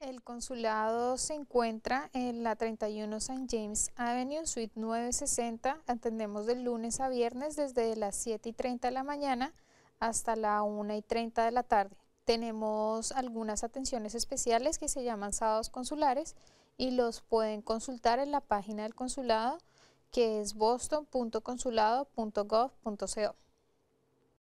El consulado se encuentra en la 31 St. James Avenue, Suite 960. Atendemos de lunes a viernes desde las 7 y 30 de la mañana hasta la 1 y 30 de la tarde. Tenemos algunas atenciones especiales que se llaman sábados consulares y los pueden consultar en la página del consulado que es boston.consulado.gov.co.